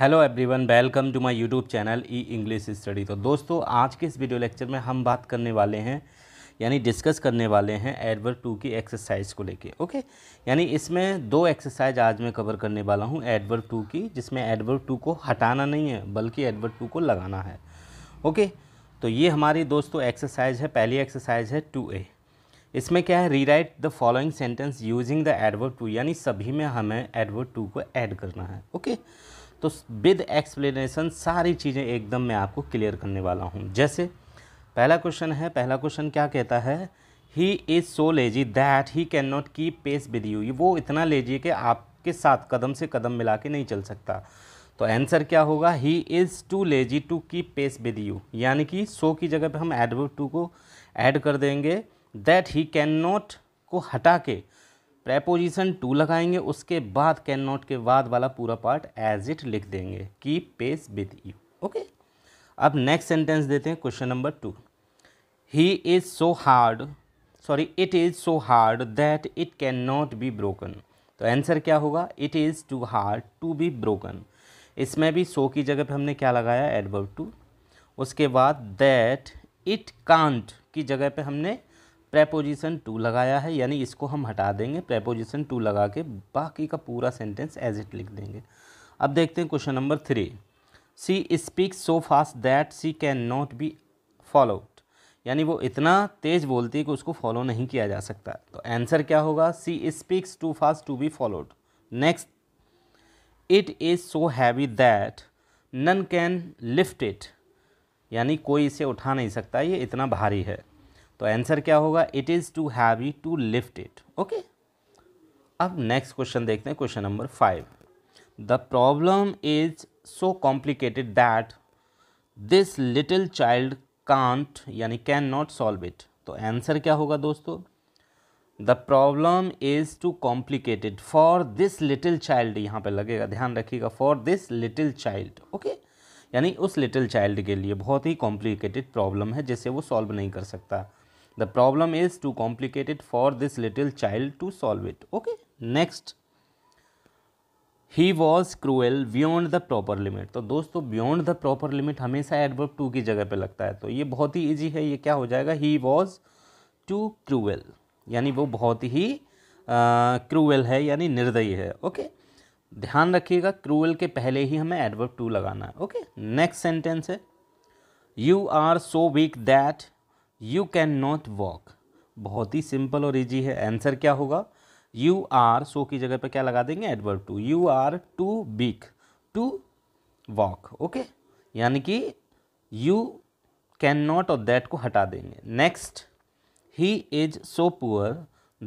Hello everyone welcome to my YouTube channel E English study तो दोस्तों आज के इस वीडियो लेक्चर में हम बात करने वाले हैं यानी डिस्कस करने वाले हैं एडवर्ब टू की एक्सरसाइज को लेके ओके यानी इसमें दो एक्सरसाइज आज मैं कवर करने वाला हूँ एडवर्ब टू की जिसमें एडवर्ब टू को हटाना नहीं है बल्कि एडवर्ब टू को लगाना है ओके तो ये हमारी दोस्तों एक्सरसाइज है पहली एक्सरसाइज है टू ए इसमें क्या है rewrite the following sentence using the adverb too यानी सभी में हमें एडवर्ड टू को ऐड करना है ओके तो विद एक्सप्लेनेशन सारी चीज़ें एकदम मैं आपको क्लियर करने वाला हूँ जैसे पहला क्वेश्चन है पहला क्वेश्चन क्या कहता है he is so lazy that he can not keep pace with you वो इतना लेजी है कि आपके साथ कदम से कदम मिला के नहीं चल सकता तो आंसर क्या होगा he is too lazy to keep pace with you यानी कि सो की जगह पे हम एडवर्ड टू को ऐड कर देंगे दैट ही कैन नॉट को हटा के प्रेपोजिशन टू लगाएंगे उसके बाद कैन नॉट के बाद वाला पूरा पार्ट एज इट लिख देंगे की पेस विद यू ओके अब नेक्स्ट सेंटेंस देते हैं question number two he is so hard sorry it is so hard that it can not be broken तो आंसर क्या होगा it is too hard to be broken इसमें भी सो की जगह पे हमने क्या लगाया एडवर्ब टू उसके बाद दैट इट कांट की जगह पे हमने प्रेपोजिशन टू लगाया है यानी इसको हम हटा देंगे प्रेपोजिशन टू लगा के बाकी का पूरा सेंटेंस एज इट लिख देंगे अब देखते हैं question number three she speak so fast that she can not be followed यानी वो इतना तेज़ बोलती है कि उसको फॉलो नहीं किया जा सकता तो आंसर क्या होगा she speaks too fast to be followed next it is so heavy that none can lift it यानी कोई इसे उठा नहीं सकता ये इतना भारी है तो आंसर क्या होगा it is too heavy to lift it okay अब नेक्स्ट क्वेश्चन देखते हैं question number five the problem is so complicated that this little child can't यानी कैन नॉट सॉल्व इट तो आंसर क्या होगा दोस्तों the problem is too complicated for this little child यहाँ पे लगेगा ध्यान रखिएगा for this little child okay यानी उस लिटिल चाइल्ड के लिए बहुत ही कॉम्प्लिकेटेड प्रॉब्लम है जिसे वो सॉल्व नहीं कर सकता the problem is too complicated for this little child to solve it okay next he was cruel beyond the proper limit तो दोस्तों बियॉन्ड द प्रॉपर लिमिट हमेशा एडवर्ब टू की जगह पे लगता है तो ये बहुत ही ईजी है ये क्या हो जाएगा ही वॉज टू क्रूएल यानी वो बहुत ही क्रूएल है यानी निर्दयी है ओके ध्यान रखिएगा क्रूएल के पहले ही हमें एडवर्ब टू लगाना है ओके नेक्स्ट सेंटेंस है you are so weak that you can not walk बहुत ही सिंपल और इजी है आंसर क्या होगा यू आर सो की जगह पर क्या लगा देंगे adverb too you are too big to walk okay यानी कि यू कैन नॉट और दैट को हटा देंगे next he is so poor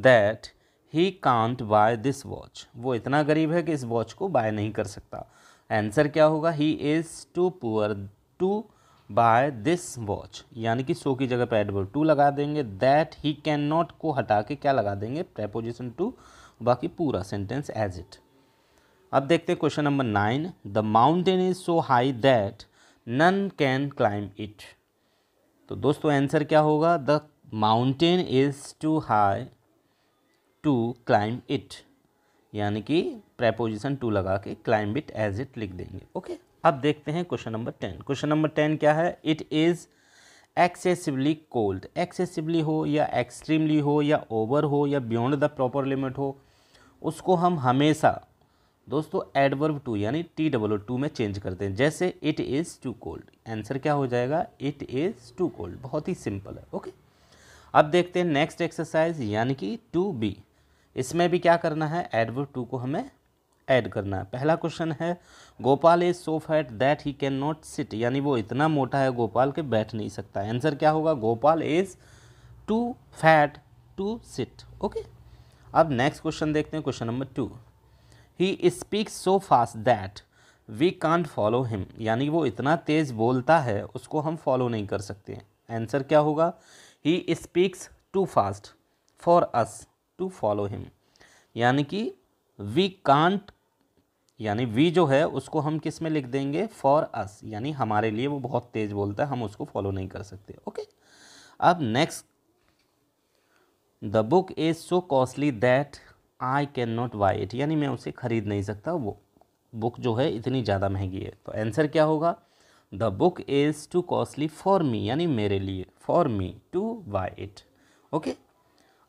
that he can't buy this watch वो इतना गरीब है कि इस वॉच को बाय नहीं कर सकता आंसर क्या होगा he is too poor to buy this watch यानी कि सो की जगह पर एडवर्ब टू लगा देंगे दैट ही कैन नॉट को हटा के क्या लगा देंगे प्रेपोजिशन टू बाकी पूरा सेंटेंस एज इट अब देखते हैं question number nine the mountain is so high that none can climb it तो दोस्तों आंसर क्या होगा the mountain is too high to climb it यानी कि प्रेपोजिशन टू लगा के क्लाइम इट एज इट लिख देंगे ओके okay? अब देखते हैं question number ten question number ten क्या है it is excessively cold excessively हो या एक्सट्रीमली हो या ओवर हो या बियॉन्ड द प्रॉपर लिमिट हो उसको हम हमेशा दोस्तों एडवर्ब टू यानी टी डबल ओ टू में चेंज करते हैं जैसे it is too cold answer क्या हो जाएगा इट इज़ टू कोल्ड बहुत ही सिंपल है ओके अब देखते हैं नेक्स्ट एक्सरसाइज यानी कि टू बी इसमें भी क्या करना है एडवर्ब टू को हमें ऐड करना है पहला क्वेश्चन है Gopal is so fat that he can not sit यानी वो इतना मोटा है गोपाल के बैठ नहीं सकता आंसर क्या होगा Gopal is too fat to sit okay अब नेक्स्ट क्वेश्चन देखते हैं question number two he speaks so fast that we can't follow him यानी वो इतना तेज़ बोलता है उसको हम फॉलो नहीं कर सकते आंसर क्या होगा he speaks too fast for us to follow him यानी कि वी कांट यानी वी जो है उसको हम किस में लिख देंगे फॉर अस यानी हमारे लिए वो बहुत तेज़ बोलता है हम उसको फॉलो नहीं कर सकते ओके अब next the book is so costly that I can not buy it यानी मैं उसे ख़रीद नहीं सकता वो बुक जो है इतनी ज़्यादा महंगी है तो आंसर क्या होगा the book is too costly for me यानी मेरे लिए for me to buy it okay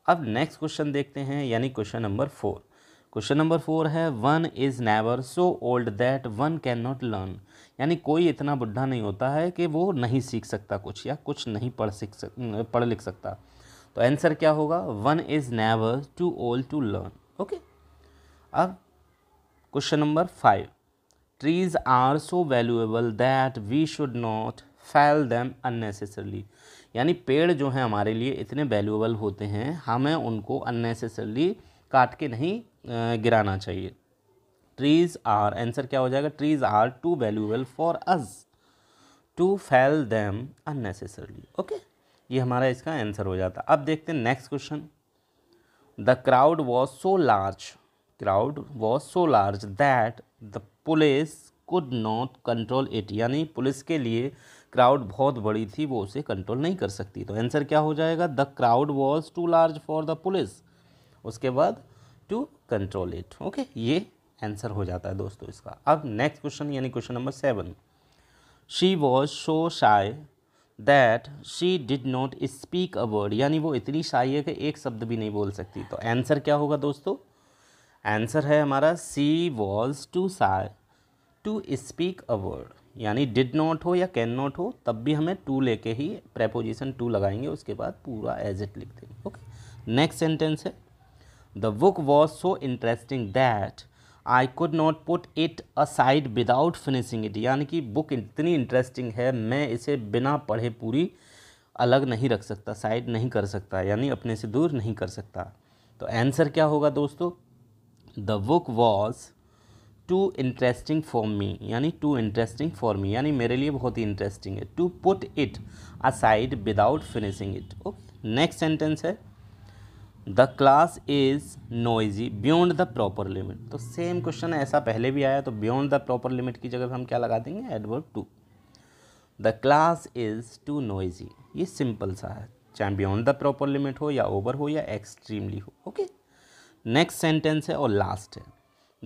अब नेक्स्ट क्वेश्चन देखते हैं यानी question number four question number four है one is never so old that one can not learn यानी कोई इतना बुढ़ा नहीं होता है कि वो नहीं सीख सकता कुछ या कुछ नहीं पढ़ सीख सक पढ़ लिख सकता तो आंसर क्या होगा one is never too old to learn okay अब question number five trees are so valuable that we should not fell them unnecessarily यानी पेड़ जो हैं हमारे लिए इतने वैल्यूएबल होते हैं हमें उनको अननेसेसरली काट के नहीं गिराना चाहिए ट्रीज आर आंसर क्या हो जाएगा trees are too valuable for us to fell them unnecessarily okay ये हमारा इसका आंसर हो जाता अब देखते हैं next question the crowd was so large crowd was so large that the police could not control it यानी पुलिस के लिए क्राउड बहुत बड़ी थी वो उसे कंट्रोल नहीं कर सकती तो आंसर क्या हो जाएगा the crowd was too large for the police उसके बाद टू कंट्रोल इट ओके ये आंसर हो जाता है दोस्तों इसका अब नेक्स्ट क्वेश्चन यानी question number seven she was so shy that she did not speak a word यानी वो इतनी शाई है कि एक शब्द भी नहीं बोल सकती तो आंसर क्या होगा दोस्तों आंसर है हमारा she was too shy to speak a word यानी डिड नॉट हो या कैन नॉट हो तब भी हमें टू लेके ही प्रेपोजिशन टू लगाएंगे उसके बाद पूरा एज इट लिख देंगे ओके नेक्स्ट सेंटेंस है The book was so interesting that I could not put it aside without finishing it यानी कि बुक इतनी इंटरेस्टिंग है मैं इसे बिना पढ़े पूरी अलग नहीं रख सकता साइड नहीं कर सकता यानी अपने से दूर नहीं कर सकता तो आंसर क्या होगा दोस्तों the book was too interesting for me यानी टू इंटरेस्टिंग फॉर मी यानी मेरे लिए बहुत ही इंटरेस्टिंग है to put it aside without finishing it okay next sentence है the class is noisy beyond the proper limit तो सेम क्वेश्चन ऐसा पहले भी आया तो बियॉन्ड द प्रॉपर लिमिट की जगह हम क्या लगा देंगे adverb too the class is too noisy ये सिंपल सा है चाहे बियॉन्ड द प्रॉपर लिमिट हो या ओवर हो या एक्सट्रीमली हो ओके नेक्स्ट सेंटेंस है और लास्ट है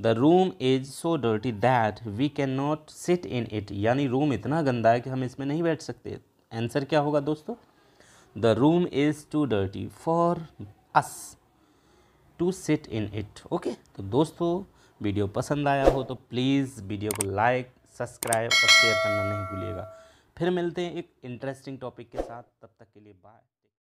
the room is so dirty that we can not sit in it यानी रूम इतना गंदा है कि हम इसमें नहीं बैठ सकते आंसर क्या होगा दोस्तों the room is too dirty for us to sit in it okay तो दोस्तों वीडियो पसंद आया हो तो प्लीज़ वीडियो को लाइक सब्सक्राइब और शेयर करना नहीं भूलिएगा फिर मिलते हैं एक इंटरेस्टिंग टॉपिक के साथ तब तक के लिए बाय